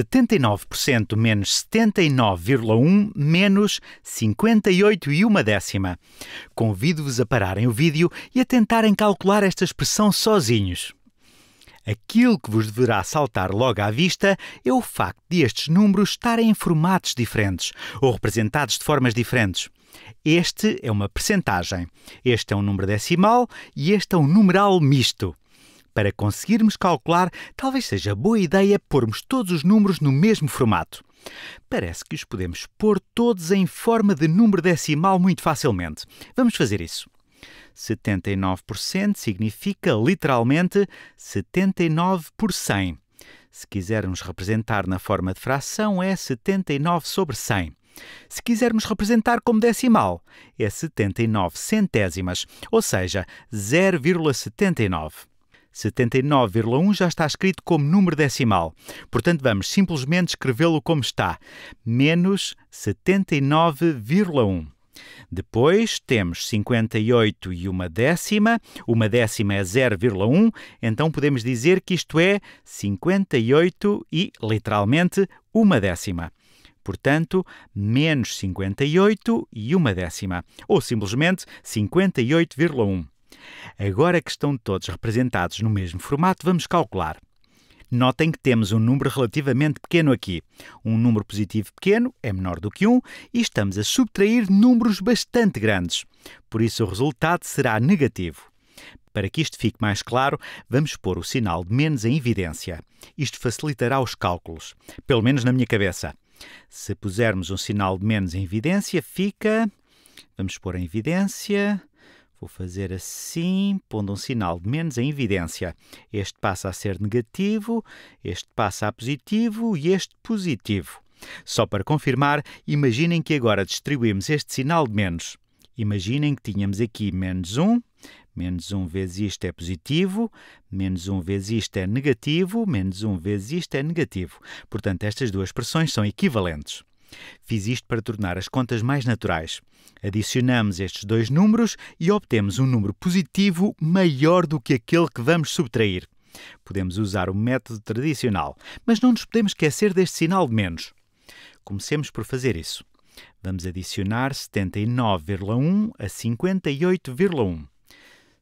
79% menos 79,1 menos 58 e uma décima. Convido-vos a pararem o vídeo e a tentarem calcular esta expressão sozinhos. Aquilo que vos deverá saltar logo à vista é o facto de estes números estarem em formatos diferentes ou representados de formas diferentes. Este é uma percentagem, este é um número decimal e este é um numeral misto. Para conseguirmos calcular, talvez seja boa ideia pormos todos os números no mesmo formato. Parece que os podemos pôr todos em forma de número decimal muito facilmente. Vamos fazer isso. 79% significa literalmente 79 por 100. Se quisermos representar na forma de fração, é 79 sobre 100. Se quisermos representar como decimal, é 79 centésimas, ou seja, 0,79. 79,1 já está escrito como número decimal. Portanto, vamos simplesmente escrevê-lo como está: menos 79,1. Depois temos 58 e uma décima, uma décima é 0,1, então podemos dizer que isto é 58 e, literalmente, uma décima. Portanto, menos 58 e uma décima, ou simplesmente 58,1. Agora que estão todos representados no mesmo formato, vamos calcular. Notem que temos um número relativamente pequeno aqui. Um número positivo pequeno é menor do que 1 e estamos a subtrair números bastante grandes. Por isso, o resultado será negativo. Para que isto fique mais claro, vamos pôr o sinal de menos em evidência. Isto facilitará os cálculos, pelo menos na minha cabeça. Se pusermos um sinal de menos em evidência, fica. Vamos pôr em evidência. Vou fazer assim, pondo um sinal de menos em evidência. Este passa a ser negativo, este passa a positivo e este positivo. Só para confirmar, imaginem que agora distribuímos este sinal de menos. Imaginem que tínhamos aqui menos 1, menos 1 vezes isto é positivo, menos 1 vezes isto é negativo, menos 1 vezes isto é negativo. Portanto, estas duas expressões são equivalentes. Fiz isto para tornar as contas mais naturais. Adicionamos estes dois números e obtemos um número positivo maior do que aquele que vamos subtrair. Podemos usar o método tradicional, mas não nos podemos esquecer deste sinal de menos. Comecemos por fazer isso. Vamos adicionar 79,1 a 58,1.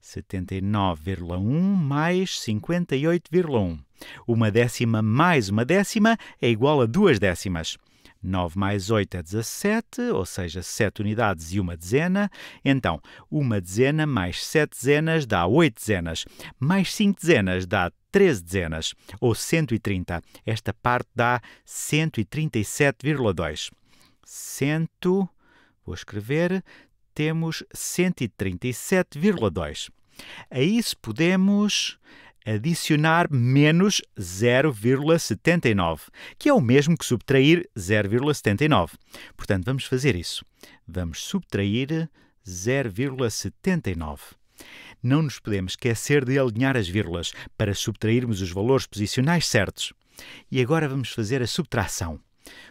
79,1 mais 58,1. Uma décima mais uma décima é igual a duas décimas. 9 mais 8 é 17, ou seja, 7 unidades e uma dezena. Então, uma dezena mais 7 dezenas dá 8 dezenas, mais 5 dezenas dá 13 dezenas, ou 130. Esta parte dá 137,2. 100, vou escrever, temos 137,2. A isso podemos adicionar menos 0,79, que é o mesmo que subtrair 0,79. Portanto, vamos fazer isso. Vamos subtrair 0,79. Não nos podemos esquecer de alinhar as vírgulas para subtrairmos os valores posicionais certos. E agora vamos fazer a subtração.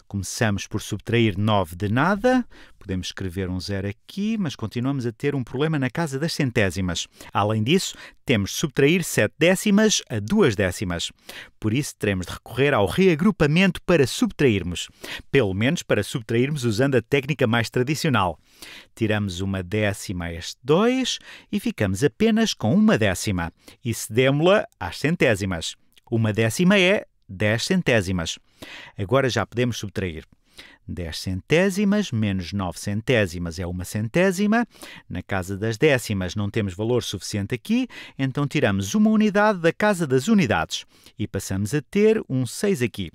Começamos por subtrair 9 de nada, podemos escrever um zero aqui, mas continuamos a ter um problema na casa das centésimas. Além disso, temos de subtrair 7 décimas a 2 décimas. Por isso, teremos de recorrer ao reagrupamento para subtrairmos. Pelo menos para subtrairmos usando a técnica mais tradicional. Tiramos uma décima a este 2 e ficamos apenas com uma décima. E cedemos-la às centésimas. Uma décima é 10 centésimas. Agora já podemos subtrair. 10 centésimas menos 9 centésimas é uma centésima. Na casa das décimas não temos valor suficiente aqui, então tiramos uma unidade da casa das unidades e passamos a ter um 6 aqui.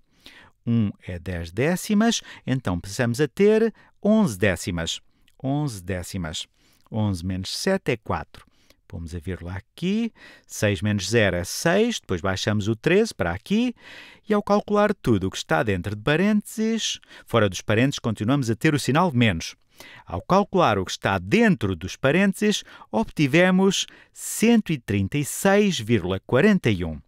1 é 10 décimas, então passamos a ter 11 décimas. 11 décimas. 11 menos 7 é 4. Vamos a lá aqui. 6 menos 0 é 6. Depois baixamos o 13 para aqui. E ao calcular tudo o que está dentro de parênteses, fora dos parênteses, continuamos a ter o sinal de menos. Ao calcular o que está dentro dos parênteses, obtivemos 136,41.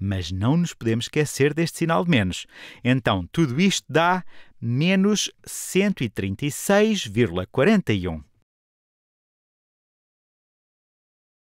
Mas não nos podemos esquecer deste sinal de menos. Então, tudo isto dá menos 136,41.